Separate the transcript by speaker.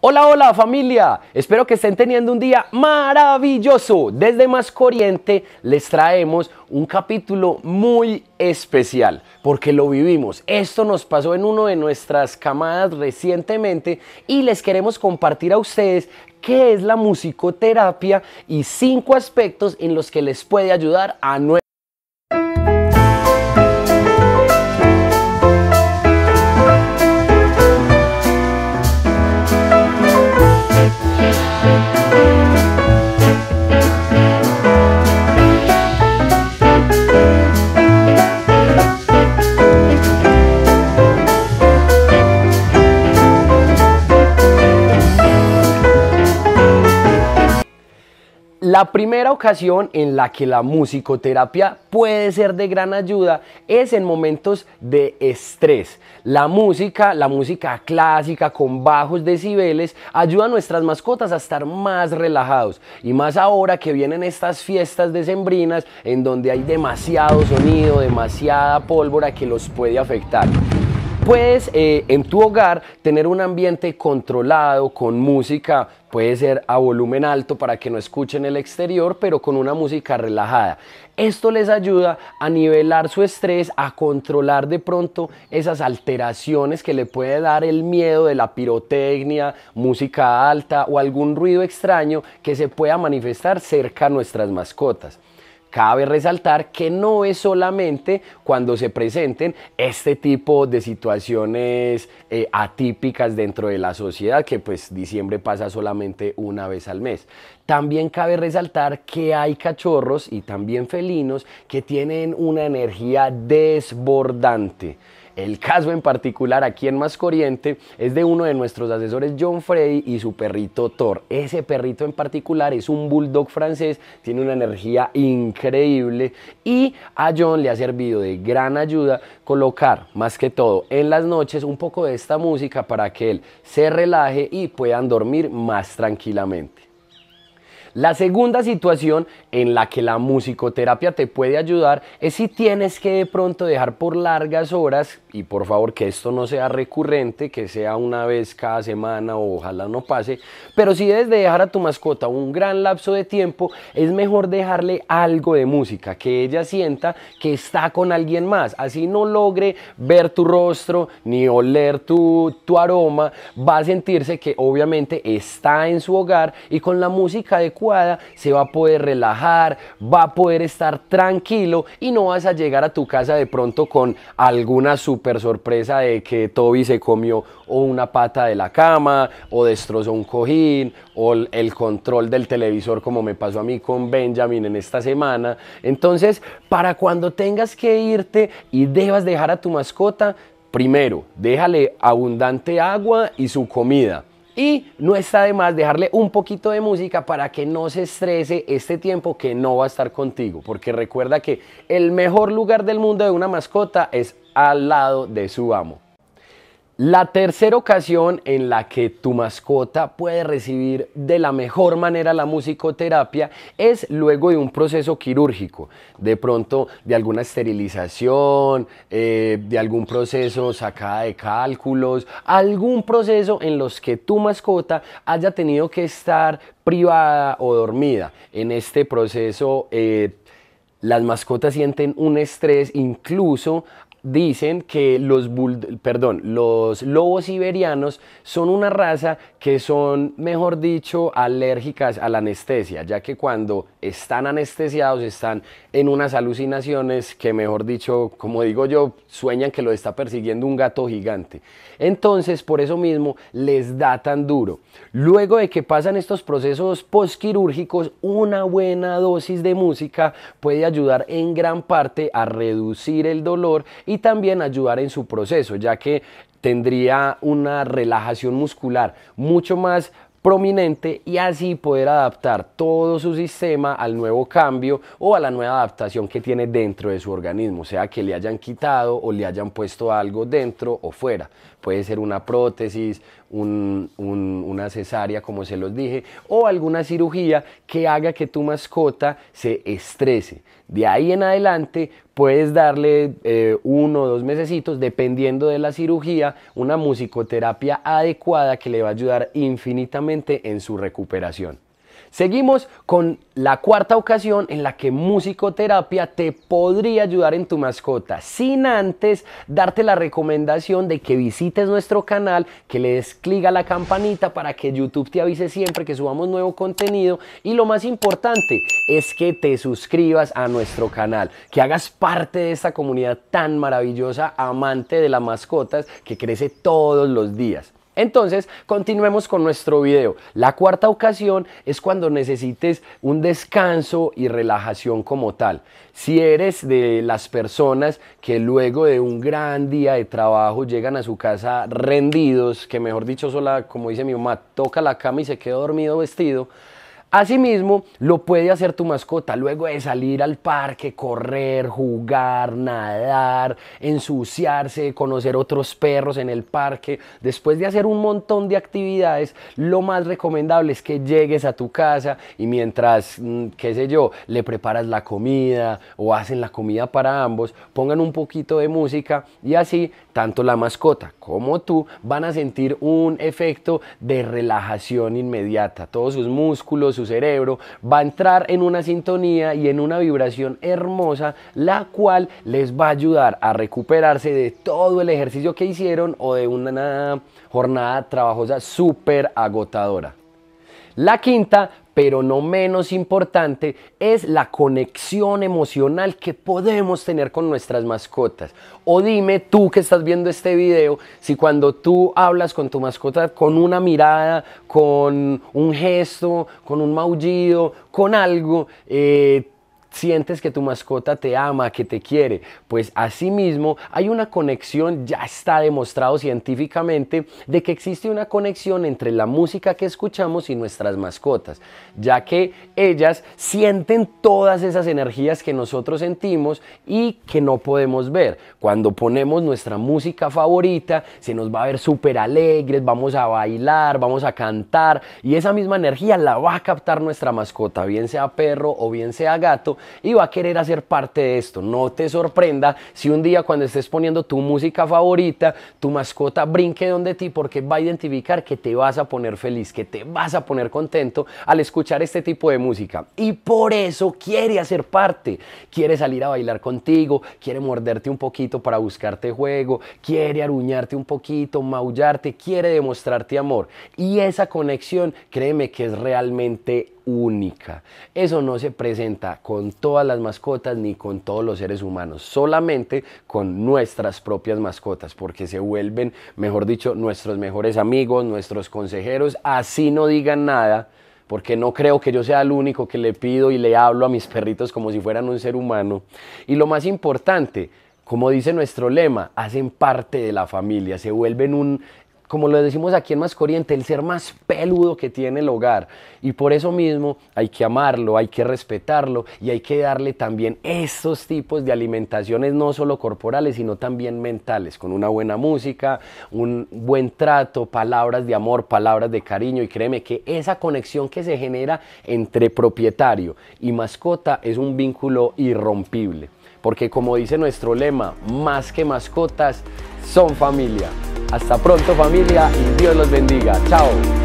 Speaker 1: Hola, hola familia, espero que estén teniendo un día maravilloso. Desde Más Corriente les traemos un capítulo muy especial porque lo vivimos. Esto nos pasó en una de nuestras camadas recientemente y les queremos compartir a ustedes qué es la musicoterapia y cinco aspectos en los que les puede ayudar a La primera ocasión en la que la musicoterapia puede ser de gran ayuda es en momentos de estrés. La música, la música clásica con bajos decibeles, ayuda a nuestras mascotas a estar más relajados. Y más ahora que vienen estas fiestas sembrinas en donde hay demasiado sonido, demasiada pólvora que los puede afectar puedes eh, en tu hogar tener un ambiente controlado con música Puede ser a volumen alto para que no escuchen el exterior, pero con una música relajada. Esto les ayuda a nivelar su estrés, a controlar de pronto esas alteraciones que le puede dar el miedo de la pirotecnia, música alta o algún ruido extraño que se pueda manifestar cerca a nuestras mascotas. Cabe resaltar que no es solamente cuando se presenten este tipo de situaciones eh, atípicas dentro de la sociedad, que pues diciembre pasa solamente una vez al mes. También cabe resaltar que hay cachorros y también felinos que tienen una energía desbordante. El caso en particular aquí en Más es de uno de nuestros asesores John Freddy y su perrito Thor. Ese perrito en particular es un bulldog francés, tiene una energía increíble y a John le ha servido de gran ayuda colocar más que todo en las noches un poco de esta música para que él se relaje y puedan dormir más tranquilamente. La segunda situación en la que la musicoterapia te puede ayudar es si tienes que de pronto dejar por largas horas, y por favor que esto no sea recurrente, que sea una vez cada semana o ojalá no pase, pero si debes dejar a tu mascota un gran lapso de tiempo, es mejor dejarle algo de música, que ella sienta que está con alguien más, así no logre ver tu rostro ni oler tu, tu aroma, va a sentirse que obviamente está en su hogar y con la música de se va a poder relajar, va a poder estar tranquilo y no vas a llegar a tu casa de pronto con alguna super sorpresa de que Toby se comió o una pata de la cama o destrozó un cojín o el control del televisor como me pasó a mí con Benjamin en esta semana. Entonces, para cuando tengas que irte y debas dejar a tu mascota, primero, déjale abundante agua y su comida. Y no está de más dejarle un poquito de música para que no se estrese este tiempo que no va a estar contigo. Porque recuerda que el mejor lugar del mundo de una mascota es al lado de su amo. La tercera ocasión en la que tu mascota puede recibir de la mejor manera la musicoterapia es luego de un proceso quirúrgico, de pronto de alguna esterilización, eh, de algún proceso sacada de cálculos, algún proceso en los que tu mascota haya tenido que estar privada o dormida. En este proceso eh, las mascotas sienten un estrés incluso dicen que los, perdón, los lobos siberianos son una raza que son, mejor dicho, alérgicas a la anestesia, ya que cuando están anestesiados están en unas alucinaciones que, mejor dicho, como digo yo, sueñan que lo está persiguiendo un gato gigante. Entonces, por eso mismo, les da tan duro. Luego de que pasan estos procesos postquirúrgicos, una buena dosis de música puede ayudar en gran parte a reducir el dolor y también ayudar en su proceso, ya que tendría una relajación muscular mucho más prominente y así poder adaptar todo su sistema al nuevo cambio o a la nueva adaptación que tiene dentro de su organismo, sea que le hayan quitado o le hayan puesto algo dentro o fuera. Puede ser una prótesis, una cesárea, como se los dije, o alguna cirugía que haga que tu mascota se estrese. De ahí en adelante puedes darle eh, uno o dos mesecitos, dependiendo de la cirugía, una musicoterapia adecuada que le va a ayudar infinitamente en su recuperación. Seguimos con la cuarta ocasión en la que musicoterapia te podría ayudar en tu mascota, sin antes darte la recomendación de que visites nuestro canal, que le des clic a la campanita para que YouTube te avise siempre que subamos nuevo contenido y lo más importante es que te suscribas a nuestro canal, que hagas parte de esta comunidad tan maravillosa, amante de las mascotas, que crece todos los días. Entonces, continuemos con nuestro video. La cuarta ocasión es cuando necesites un descanso y relajación como tal. Si eres de las personas que luego de un gran día de trabajo llegan a su casa rendidos, que mejor dicho, sola, como dice mi mamá, toca la cama y se queda dormido vestido, Asimismo, lo puede hacer tu mascota luego de salir al parque, correr, jugar, nadar, ensuciarse, conocer otros perros en el parque. Después de hacer un montón de actividades, lo más recomendable es que llegues a tu casa y mientras, mm, qué sé yo, le preparas la comida o hacen la comida para ambos, pongan un poquito de música y así tanto la mascota como tú van a sentir un efecto de relajación inmediata. Todos sus músculos, su cerebro, va a entrar en una sintonía y en una vibración hermosa, la cual les va a ayudar a recuperarse de todo el ejercicio que hicieron o de una jornada trabajosa súper agotadora. La quinta, pero no menos importante, es la conexión emocional que podemos tener con nuestras mascotas. O dime tú que estás viendo este video, si cuando tú hablas con tu mascota con una mirada, con un gesto, con un maullido, con algo, eh, sientes que tu mascota te ama, que te quiere, pues asimismo hay una conexión, ya está demostrado científicamente, de que existe una conexión entre la música que escuchamos y nuestras mascotas, ya que ellas sienten todas esas energías que nosotros sentimos y que no podemos ver. Cuando ponemos nuestra música favorita, se nos va a ver súper alegres, vamos a bailar, vamos a cantar y esa misma energía la va a captar nuestra mascota, bien sea perro o bien sea gato, y va a querer hacer parte de esto. No te sorprenda si un día cuando estés poniendo tu música favorita, tu mascota brinque donde ti porque va a identificar que te vas a poner feliz, que te vas a poner contento al escuchar este tipo de música. Y por eso quiere hacer parte, quiere salir a bailar contigo, quiere morderte un poquito para buscarte juego, quiere aruñarte un poquito, maullarte, quiere demostrarte amor. Y esa conexión, créeme que es realmente única. Eso no se presenta con todas las mascotas ni con todos los seres humanos, solamente con nuestras propias mascotas, porque se vuelven, mejor dicho, nuestros mejores amigos, nuestros consejeros, así no digan nada porque no creo que yo sea el único que le pido y le hablo a mis perritos como si fueran un ser humano. Y lo más importante, como dice nuestro lema, hacen parte de la familia, se vuelven un como lo decimos aquí en Mascoriente, el ser más peludo que tiene el hogar. Y por eso mismo hay que amarlo, hay que respetarlo y hay que darle también estos tipos de alimentaciones, no solo corporales, sino también mentales, con una buena música, un buen trato, palabras de amor, palabras de cariño. Y créeme que esa conexión que se genera entre propietario y mascota es un vínculo irrompible. Porque como dice nuestro lema, más que mascotas, son familia. Hasta pronto familia y Dios los bendiga. Chao.